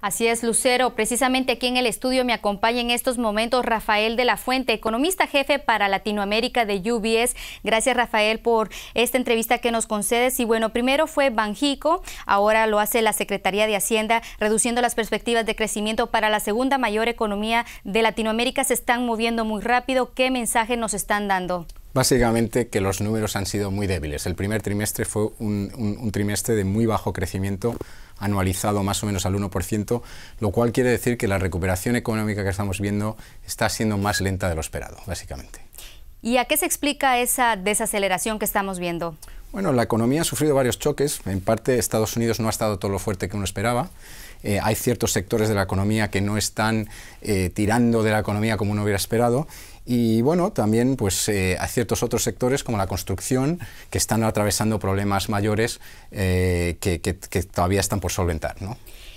Así es, Lucero. Precisamente aquí en el estudio me acompaña en estos momentos Rafael de la Fuente, economista jefe para Latinoamérica de UBS. Gracias, Rafael, por esta entrevista que nos concedes. Y bueno, primero fue Banjico, ahora lo hace la Secretaría de Hacienda, reduciendo las perspectivas de crecimiento para la segunda mayor economía de Latinoamérica. Se están moviendo muy rápido. ¿Qué mensaje nos están dando? Básicamente que los números han sido muy débiles. El primer trimestre fue un, un trimestre de muy bajo crecimiento anualizado más o menos al 1%, lo cual quiere decir que la recuperación económica que estamos viendo está siendo más lenta de lo esperado, básicamente. ¿Y a qué se explica esa desaceleración que estamos viendo? Bueno, la economía ha sufrido varios choques. En parte, Estados Unidos no ha estado todo lo fuerte que uno esperaba. Eh, hay ciertos sectores de la economía que no están eh, tirando de la economía como uno hubiera esperado. Y bueno, también pues, eh, hay ciertos otros sectores como la construcción que están atravesando problemas mayores que, todavía están por solventar.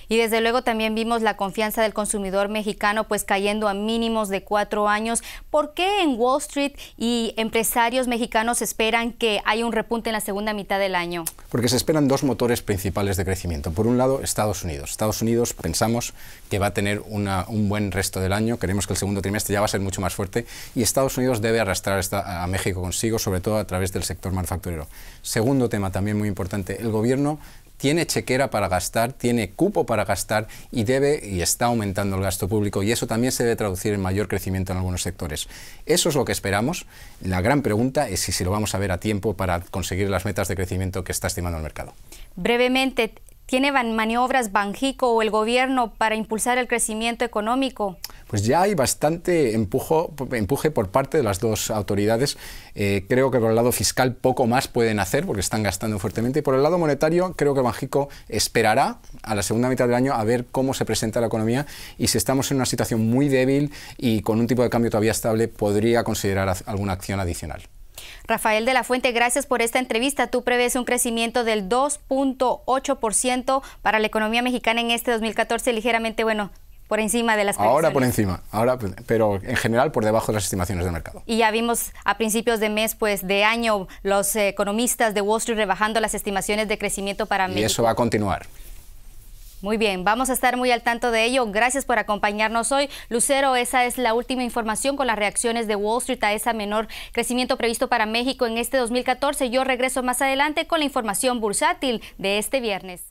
Y desde luego también vimos la confianza del consumidor mexicano pues cayendo a mínimos de cuatro años. ¿Por qué en Wall Street y empresarios mexicanos esperan que haya un repunte en la segunda mitad del año? Porque se esperan dos motores principales de crecimiento. Por un lado, Estados Unidos. Estados Unidos pensamos que va a tener un buen resto del año. Creemos que el segundo trimestre ya va a ser mucho más fuerte y Estados Unidos debe arrastrar a México consigo, sobre todo a través del sector manufacturero. Segundo tema también muy importante, el gobierno tiene chequera para gastar, tiene cupo para gastar y debe y está aumentando el gasto público y eso también se debe traducir en mayor crecimiento en algunos sectores. Eso es lo que esperamos. La gran pregunta es si, lo vamos a ver a tiempo para conseguir las metas de crecimiento que está estimando el mercado. Brevemente, ¿tiene maniobras Banjico o el gobierno para impulsar el crecimiento económico? pues ya hay bastante empuje por parte de las dos autoridades. Eh, creo que por el lado fiscal poco más pueden hacer porque están gastando fuertemente. Y por el lado monetario, creo que Banxico esperará a la segunda mitad del año a ver cómo se presenta la economía y si estamos en una situación muy débil y con un tipo de cambio todavía estable, podría considerar alguna acción adicional. Rafael de la Fuente, gracias por esta entrevista. Tú prevés un crecimiento del 2.8% para la economía mexicana en este 2014, ligeramente, bueno, por encima de las previsiones. Ahora por encima, ahora, pero en general por debajo de las estimaciones de mercado. Y ya vimos a principios de mes, pues de año, los economistas de Wall Street rebajando las estimaciones de crecimiento para México. Y eso va a continuar. Muy bien, vamos a estar muy al tanto de ello. Gracias por acompañarnos hoy. Lucero, esa es la última información con las reacciones de Wall Street a ese menor crecimiento previsto para México en este 2014. Yo regreso más adelante con la información bursátil de este viernes.